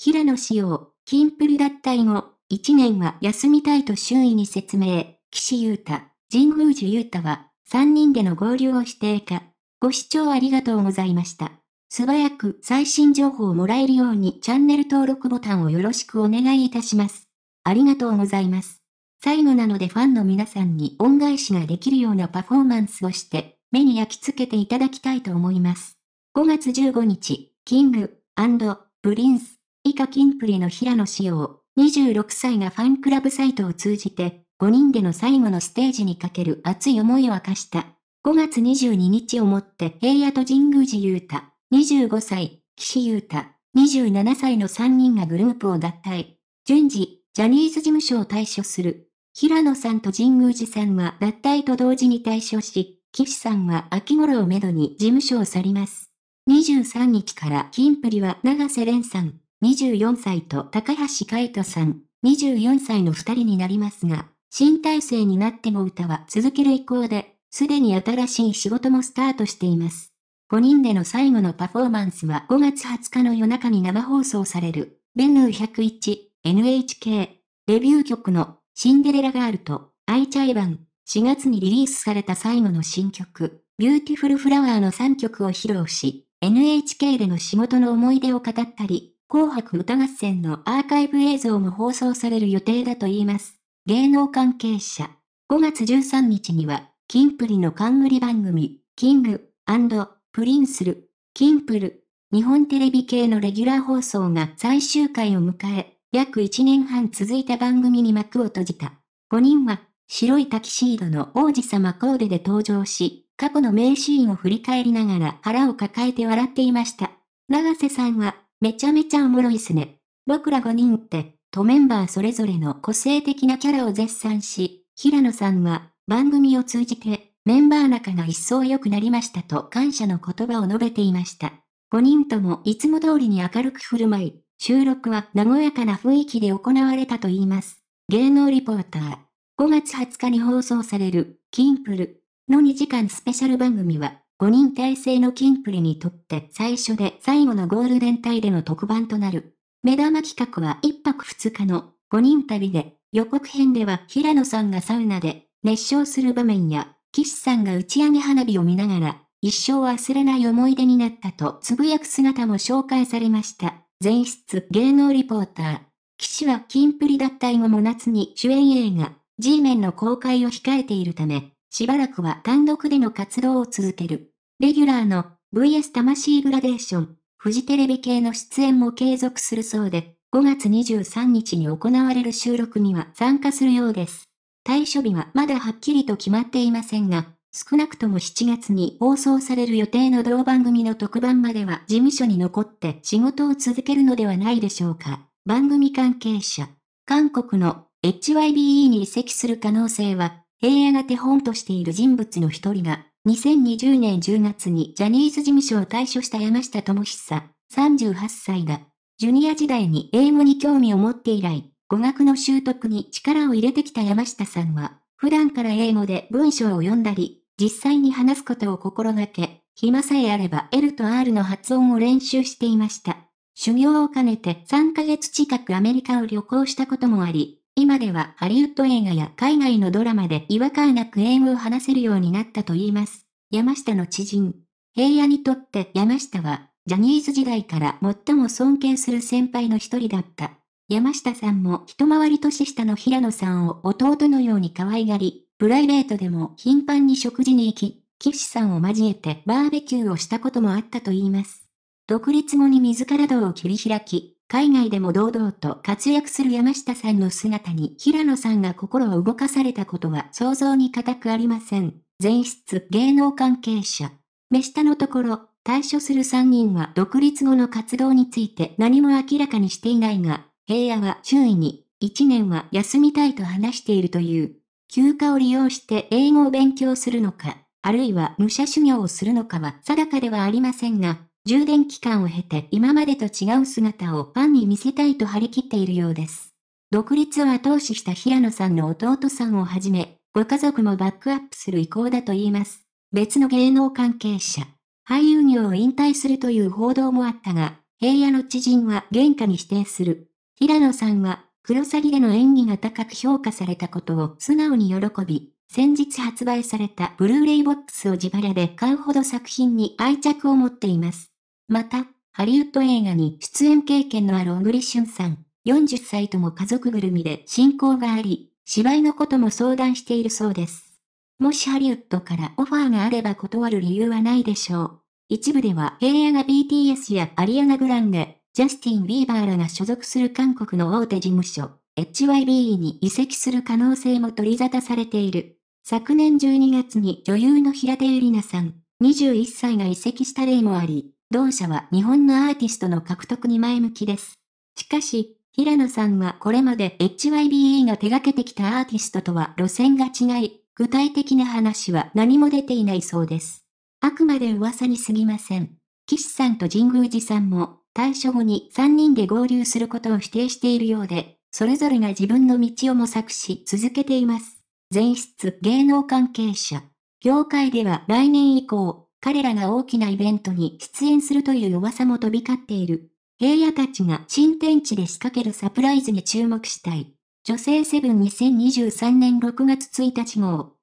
平野紫耀、キンプリ脱退後、一年は休みたいと周囲に説明。岸優太、神宮寺優太は、三人での合流を否定か。ご視聴ありがとうございました。素早く最新情報をもらえるようにチャンネル登録ボタンをよろしくお願いいたします。ありがとうございます。最後なのでファンの皆さんに恩返しができるようなパフォーマンスをして、目に焼き付けていただきたいと思います。5月15日、キング、プリンス、以下キンプリの平野紫耀、26歳がファンクラブサイトを通じて、5人での最後のステージにかける熱い思いを明かした。5月22日をもって平野と神宮寺優太、25歳、岸優太、27歳の3人がグループを脱退。順次、ジャニーズ事務所を退所する。平野さんと神宮寺さんは脱退と同時に退所し、岸さんは秋頃をめどに事務所を去ります。23日からキンプリは長瀬廉さん、24歳と高橋海人さん、24歳の二人になりますが、新体制になっても歌は続ける意向で、すでに新しい仕事もスタートしています。5人での最後のパフォーマンスは5月20日の夜中に生放送される、ベヌー101、NHK、デビュー曲のシンデレラガールと、アイチャイバン、4月にリリースされた最後の新曲、ビューティフルフラワーの3曲を披露し、NHK での仕事の思い出を語ったり、紅白歌合戦のアーカイブ映像も放送される予定だと言います。芸能関係者。5月13日には、キンプリの冠番組、キング、プリンスル、キンプル、日本テレビ系のレギュラー放送が最終回を迎え、約1年半続いた番組に幕を閉じた。5人は、白いタキシードの王子様コーデで登場し、過去の名シーンを振り返りながら腹を抱えて笑っていました。長瀬さんは、めちゃめちゃおもろいっすね。僕ら5人って、とメンバーそれぞれの個性的なキャラを絶賛し、平野さんは、番組を通じて、メンバー仲が一層良くなりましたと感謝の言葉を述べていました。5人ともいつも通りに明るく振る舞い、収録は和やかな雰囲気で行われたといいます。芸能リポーター。5月20日に放送される、キンプルの2時間スペシャル番組は、5人体制のキンプリにとって最初で最後のゴールデン帯での特番となる。目玉企画は1泊2日の5人旅で、予告編では平野さんがサウナで熱唱する場面や、岸さんが打ち上げ花火を見ながら、一生忘れない思い出になったとつぶやく姿も紹介されました。前室芸能リポーター。岸はキンプリ脱退後も夏に主演映画、G メンの公開を控えているため、しばらくは単独での活動を続ける。レギュラーの VS 魂グラデーション、フジテレビ系の出演も継続するそうで、5月23日に行われる収録には参加するようです。対処日はまだはっきりと決まっていませんが、少なくとも7月に放送される予定の同番組の特番までは事務所に残って仕事を続けるのではないでしょうか。番組関係者、韓国の HYBE に移籍する可能性は平野が手本としている人物の一人が、2020年10月にジャニーズ事務所を退所した山下智久、38歳だ。ジュニア時代に英語に興味を持って以来、語学の習得に力を入れてきた山下さんは、普段から英語で文章を読んだり、実際に話すことを心がけ、暇さえあれば L と R の発音を練習していました。修行を兼ねて3ヶ月近くアメリカを旅行したこともあり、今ではハリウッド映画や海外のドラマで違和感なく英語を話せるようになったといいます。山下の知人。平野にとって山下は、ジャニーズ時代から最も尊敬する先輩の一人だった。山下さんも一回り年下の平野さんを弟のように可愛がり、プライベートでも頻繁に食事に行き、岸さんを交えてバーベキューをしたこともあったといいます。独立後に自ら道を切り開き、海外でも堂々と活躍する山下さんの姿に平野さんが心を動かされたことは想像に難くありません。全室芸能関係者。目下のところ、対処する3人は独立後の活動について何も明らかにしていないが、平野は周囲に、1年は休みたいと話しているという。休暇を利用して英語を勉強するのか、あるいは武者修行をするのかは定かではありませんが、充電期間を経て今までと違う姿をファンに見せたいと張り切っているようです。独立を後押しした平野さんの弟さんをはじめ、ご家族もバックアップする意向だと言います。別の芸能関係者、俳優業を引退するという報道もあったが、平野の知人は原価に否定する。平野さんは、クロサギでの演技が高く評価されたことを素直に喜び、先日発売されたブルーレイボックスを自腹で買うほど作品に愛着を持っています。また、ハリウッド映画に出演経験のある小栗旬さん、40歳とも家族ぐるみで親交があり、芝居のことも相談しているそうです。もしハリウッドからオファーがあれば断る理由はないでしょう。一部では平野が BTS やアリアナ・グランデ、ジャスティン・ビーバーらが所属する韓国の大手事務所、HYB に移籍する可能性も取り沙汰されている。昨年12月に女優の平手友梨奈さん、21歳が移籍した例もあり、同社は日本のアーティストの獲得に前向きです。しかし、平野さんはこれまで HYBE が手掛けてきたアーティストとは路線が違い、具体的な話は何も出ていないそうです。あくまで噂に過ぎません。岸さんと神宮寺さんも、退所後に3人で合流することを否定しているようで、それぞれが自分の道を模索し続けています。全室芸能関係者。業界では来年以降、彼らが大きなイベントに出演するという噂も飛び交っている。平野たちが新天地で仕掛けるサプライズに注目したい。女性セブン2023年6月1日号。